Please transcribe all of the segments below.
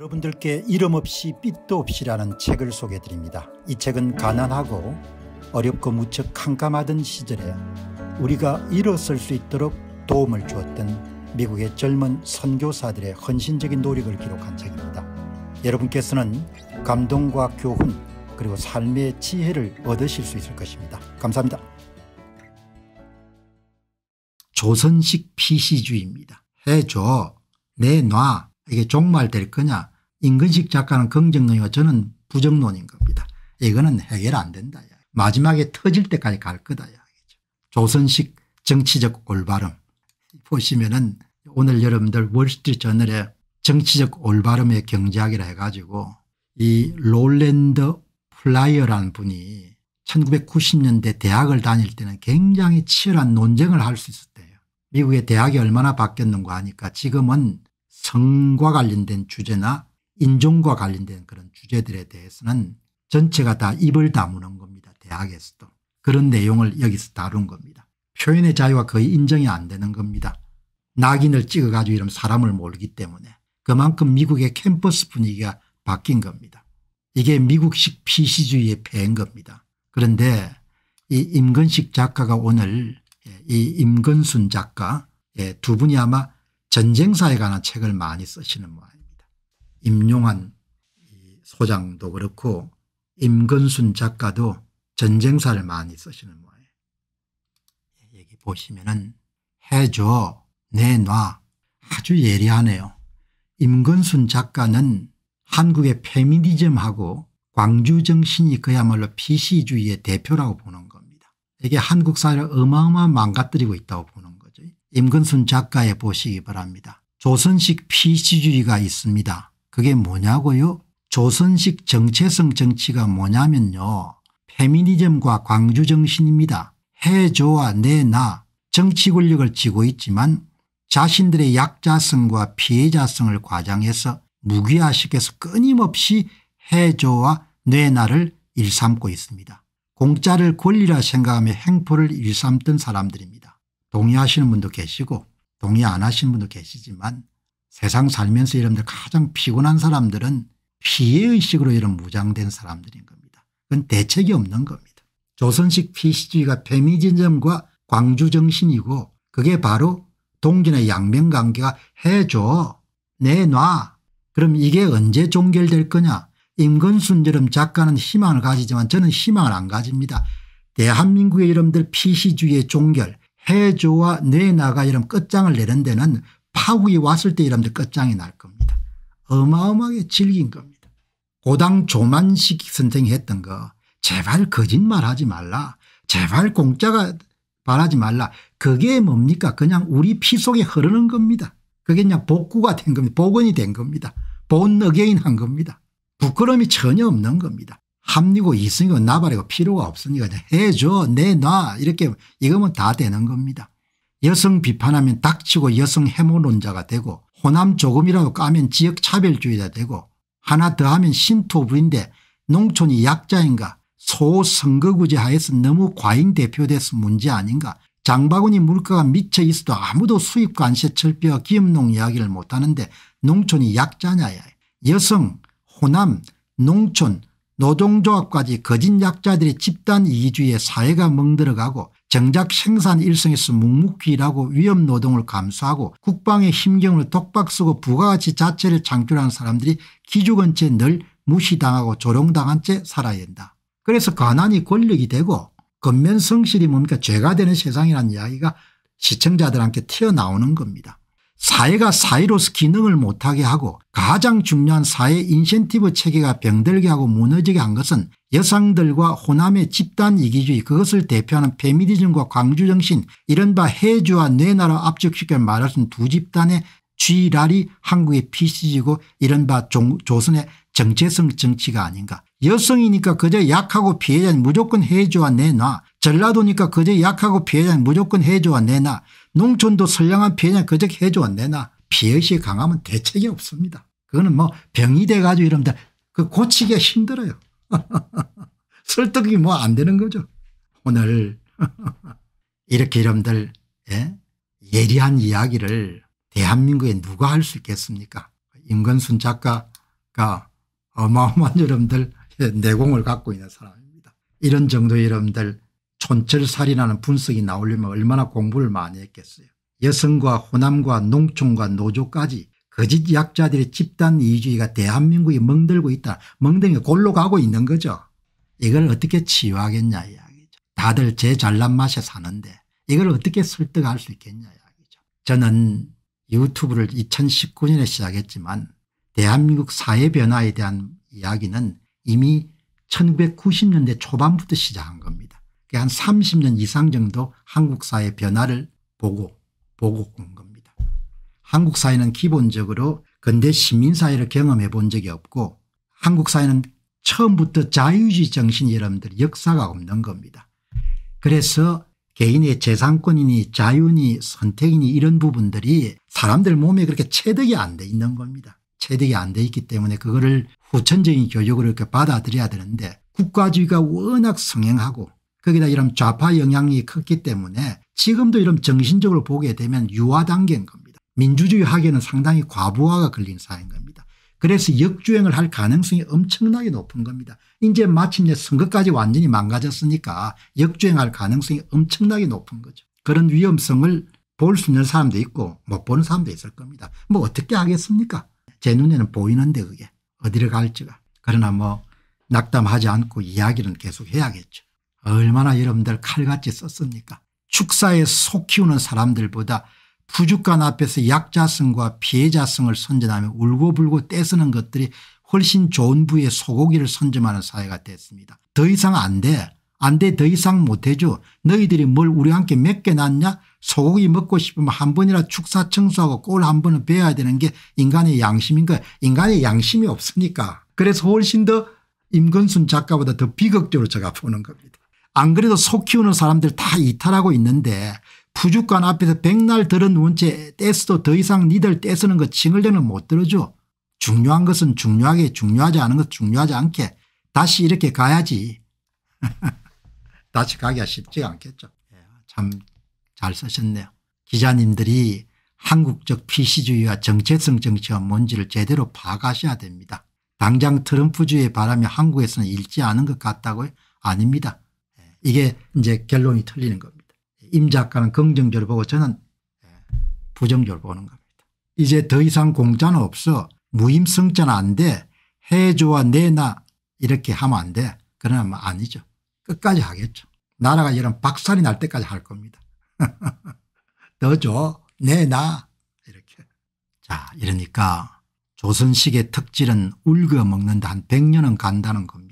여러분들께 이름 없이 빛도 없이라는 책을 소개해 드립니다. 이 책은 가난하고 어렵고 무척 캄캄하던 시절에 우리가 일어설 수 있도록 도움을 주었던 미국의 젊은 선교사들의 헌신적인 노력을 기록한 책입니다. 여러분께서는 감동과 교훈 그리고 삶의 지혜를 얻으실 수 있을 것입니다. 감사합니다. 조선식 PC주의입니다. 해줘, 내놔, 이게 정말 될 거냐? 인근식 작가는 긍정론이고 저는 부정론인 겁니다. 이거는 해결 안 된다. 마지막에 터질 때까지 갈 거다. 조선식 정치적 올바름 보시면은 오늘 여러분들 월스트리트저널에 정치적 올바름의 경제학이라 해가지고 이 롤랜드 플라이어라는 분이 1990년대 대학을 다닐 때는 굉장히 치열한 논쟁을 할 수 있었대요. 미국의 대학이 얼마나 바뀌었는가 하니까 지금은 성과 관련된 주제나 인종과 관련된 그런 주제들에 대해서는 전체가 다 입을 다무는 겁니다. 대학에서도. 그런 내용을 여기서 다룬 겁니다. 표현의 자유가 거의 인정이 안 되는 겁니다. 낙인을 찍어가지고 이런 사람을 모르기 때문에 그만큼 미국의 캠퍼스 분위기가 바뀐 겁니다. 이게 미국식 PC주의의 폐인 겁니다. 그런데 이임근식 작가가 오늘 예, 이임근순 작가 예, 두 분이 아마 전쟁사에 관한 책을 많이 쓰시는 모양입니다 임용한 소장도 그렇고 임근순 작가도 전쟁사를 많이 쓰시는 모양이에요. 예, 여기 보시면은 해줘 내놔 아주 예리하네요. 임근순 작가는 한국의 페미니즘하고 광주정신이 그야말로 PC주의의 대표라고 보는 겁니다. 이게 한국 사회를 어마어마한 망가뜨리고 있다고 보는 거죠. 임근순 작가의 보시기 바랍니다. 조선식 PC주의가 있습니다. 그게 뭐냐고요? 조선식 정체성 정치가 뭐냐면요. 페미니즘과 광주정신입니다. 해조와 내나 아, 네, 정치 권력을 쥐고 있지만 자신들의 약자성과 피해자성을 과장해서 무기화시켜서 끊임없이 해조와 뇌나를 아, 네, 일삼고 있습니다. 공짜를 권리라 생각하며 행포를 일삼던 사람들입니다. 동의하시는 분도 계시고 동의 안 하시는 분도 계시지만 세상 살면서 여러분들 가장 피곤한 사람들은 피해의식으로 이런 무장된 사람들인 겁니다. 그건 대책이 없는 겁니다. 조선식 피시주의가 페미니즘과 광주정신이고 그게 바로 동전의 양면관계가 해줘 내놔 그럼 이게 언제 종결될 거냐 임건순처럼 작가는 희망을 가지지만 저는 희망을 안 가집니다. 대한민국의 이름들 피시주의의 종결 해조와 내나가 이런 끝장을 내는 데는 파국이 왔을 때 이러면 끝장이 날 겁니다. 어마어마하게 질긴 겁니다. 고당 조만식 선생이 했던 거 제발 거짓말하지 말라. 제발 공짜가 말하지 말라. 그게 뭡니까 그냥 우리 피 속에 흐르는 겁니다. 그게 그냥 복구가 된 겁니다. 복원이 된 겁니다. 본어게인 한 겁니다. 부끄러움이 전혀 없는 겁니다. 합리고 이승이고 나발이고 필요가 없으니까 해줘 내놔 이렇게 이거면 다 되는 겁니다. 여성 비판하면 닥치고 여성 해모론자가 되고 호남 조금이라도 까면 지역 차별주의자 되고 하나 더하면 신토부인데 농촌이 약자인가 소선거구제 하에서 너무 과잉 대표돼서 문제 아닌가 장바구니 물가가 미쳐 있어도 아무도 수입 관세 철폐와 기업농 이야기를 못하는데 농촌이 약자냐야 여성 호남 농촌 노동조합까지 거짓 약자들의 집단 이기주의에 사회가 멍들어가고 정작 생산 일성에서 묵묵히 일하고 위험 노동을 감수하고 국방의 힘경을 독박 쓰고 부가가치 자체를 창출하는 사람들이 기죽은 채 늘 무시당하고 조롱당한 채 살아야 한다. 그래서 가난이 권력이 되고 건면성실이 뭡니까 죄가 되는 세상이라는 이야기가 시청자들한테 튀어나오는 겁니다. 사회가 사회로서 기능을 못하게 하고 가장 중요한 사회 인센티브 체계가 병들게 하고 무너지게 한 것은 여성들과 호남의 집단 이기주의 그것을 대표하는 페미니즘과 광주정신 이른바 해주와 뇌나라 압축시켜 말할 수 있는 두 집단의 쥐랄이 한국의 피시지고 이른바 종, 조선의 정체성 정치가 아닌가. 여성이니까 그저 약하고 피해자는 무조건 해줘와 내놔. 전라도니까 그저 약하고 피해자는 무조건 해줘와 내놔. 농촌도 선량한 피해자는 그저 해줘와 내놔. 피해의식이 강하면 대책이 없습니다. 그거는 뭐 병이 돼가지고 이러면 그 고치기가 힘들어요. 설득이 뭐 안 되는 거죠. 오늘 이렇게 여러분들 예? 예리한 이야기를 대한민국에 누가 할 수 있겠습니까 임건순 작가가 어마어마한 여러분들 내공을 갖고 있는 사람입니다. 이런 정도의 여러분들 손철살인하는 분석이 나오려면 얼마나 공부를 많이 했겠어요. 여성과 호남과 농촌과 노조까지 거짓 약자들의 집단 이주의가 대한민국이 멍들고 있다. 멍덩이 골로 가고 있는 거죠. 이걸 어떻게 치유하겠냐 이야기죠. 다들 제 잘난 맛에 사는데 이걸 어떻게 설득할 수 있겠냐 이야기죠. 저는 유튜브를 2019년에 시작했지만 대한민국 사회 변화에 대한 이야기는 이미 1990년대 초반부터 시작한 겁니다. 한 30년 이상 정도 한국 사회 변화를 보고 보고 온 겁니다. 한국 사회는 기본적으로 근대 시민사회를 경험해 본 적이 없고 한국 사회는 처음부터 자유주의 정신 여러분들 역사가 없는 겁니다. 그래서 개인의 재산권이니 자유니 선택이니 이런 부분들이 사람들 몸에 그렇게 체득이 안 돼 있는 겁니다. 체득이 안 돼 있기 때문에 그거를 후천적인 교육으 이렇게 받아들여야 되는데 국가주의가 워낙 성행하고 거기다 이런 좌파 영향이 컸기 때문에 지금도 이런 정신적으로 보게 되면 유화 단계인 겁니다. 민주주의 학에는 상당히 과부하가 걸린 사회인 겁니다. 그래서 역주행을 할 가능성이 엄청나게 높은 겁니다. 이제 마침내 선거까지 완전히 망가졌으니까 역주행할 가능성이 엄청나게 높은 거죠. 그런 위험성을 볼 수 있는 사람도 있고 못 보는 사람도 있을 겁니다. 뭐 어떻게 하겠습니까 제 눈에는 보이는데 그게 어디를 갈지가. 그러나 뭐 낙담하지 않고 이야기는 계속 해야겠죠. 얼마나 여러분들 칼같이 썼습니까 축사에 속 키우는 사람들보다 부족간 앞에서 약자성과 피해자성을 선전하며 울고불고 떼쓰는 것들이 훨씬 좋은 부위 소고기를 선점하는 사회가 됐습니다. 더 이상 안 돼. 안 돼. 더 이상 못해줘. 너희들이 뭘 우리 함께 몇개 났냐? 소고기 먹고 싶으면 한 번이라 축사 청소하고 꼴 한 번은 배워야 되는 게 인간의 양심인 거야. 인간의 양심이 없으니까. 그래서 훨씬 더 임건순 작가보다 더 비극적으로 제가 보는 겁니다. 안 그래도 속 키우는 사람들 다 이탈하고 있는데 부주관 앞에서 백날 들은 원체 떼서도 더 이상 니들 떼쓰는 거 칭을대는 못 들어줘. 중요한 것은 중요하게 중요하지 않은 것 중요하지 않게 다시 이렇게 가야지. 다시 가기가 쉽지 않겠죠. 예, 참잘 쓰셨네요. 기자님들이 한국적 PC주의와 정체성 정치가 뭔지를 제대로 파악하셔야 됩니다. 당장 트럼프주의의 바람이 한국에서는 일지 않은 것 같다고요? 아닙니다. 이게 이제 결론이 틀리는 겁니다. 임 작가는 긍정적으로 보고 저는 예, 부정적으로 보는 겁니다. 이제 더 이상 공짜는 없어 무임승자는 안 돼. 해줘와 내나 이렇게 하면 안 돼. 그러나 뭐 아니죠. 끝까지 하겠죠. 나라가 이런 박살이 날 때까지 할 겁니다. 더 줘. 내나 이렇게. 자 이러니까 조선식의 특질은 울거 먹는다 한 100년은 간다는 겁니다.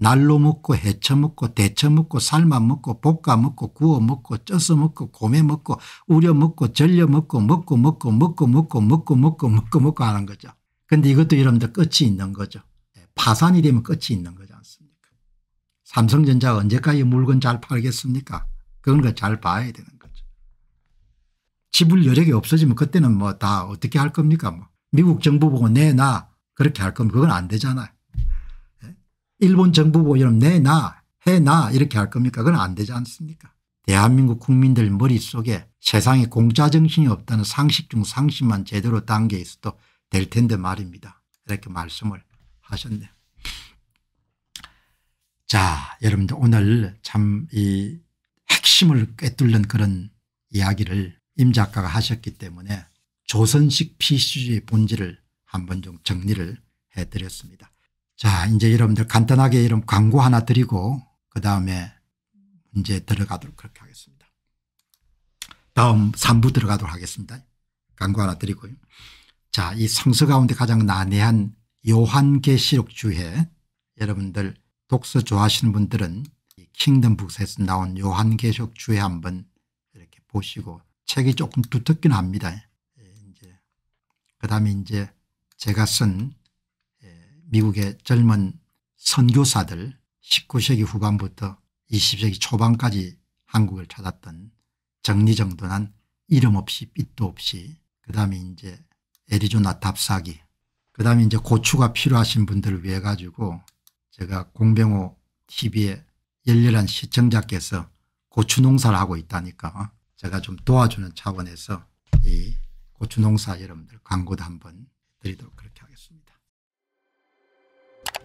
날로 먹고 해쳐 먹고 데쳐 먹고 삶아 먹고 볶아 먹고 구워 먹고 쪄서 먹고 고매 먹고 우려 먹고 절려 먹고 먹고 먹고 먹고 먹고 먹고 먹고 먹고 먹고 하는 거죠. 근데 이것도 여러분들 끝이 있는 거죠. 네, 파산이 되면 끝이 있는 거지 않습니까? 삼성전자가 언제까지 물건 잘 팔겠습니까? 그런 거잘 봐야 되는 거죠. 지불 여력이 없어지면 그때는 뭐 다 어떻게 할 겁니까? 뭐 미국 정부 보고 내놔 그렇게 할 거면 그건 안 되잖아요. 일본 정부 보여는 뭐 내나 해나 이렇게 할 겁니까 그건 안 되지 않습니까 대한민국 국민들 머릿속에 세상에 공짜 정신이 없다는 상식 중 상식만 제대로 담겨 있어도 될 텐데 말입니다 이렇게 말씀을 하셨네요 자 여러분들 오늘 참 이 핵심을 꿰뚫는 그런 이야기를 임 작가가 하셨기 때문에 조선식 PC주의 본질을 한번 좀 정리를 해드렸습니다. 자 이제 여러분들 간단하게 이런 광고 하나 드리고 그다음에 이제 들어가도록 그렇게 하겠습니다. 다음 3부 들어가도록 하겠습니다. 광고 하나 드리고요. 자, 이 성서 가운데 가장 난해한 요한계시록 주에 여러분들 독서 좋아하시는 분들은 킹덤북스에서 나온 요한계시록 주에 한번 이렇게 보시고 책이 조금 두텁긴 합니다. 예, 그다음에 이제 제가 쓴 미국의 젊은 선교사들 19세기 후반부터 20세기 초반까지 한국을 찾았던 정리정돈한 이름 없이 빛도 없이 그 다음에 이제 애리조나 답사기 그 다음에 이제 고추가 필요하신 분들을 위해 가지고 제가 공병호 tv에 열렬한 시청자께서 고추 농사를 하고 있다니까 제가 좀 도와주는 차원에서 이 고추 농사 여러분들 광고도 한번 드리도록 그렇게 하겠습니다.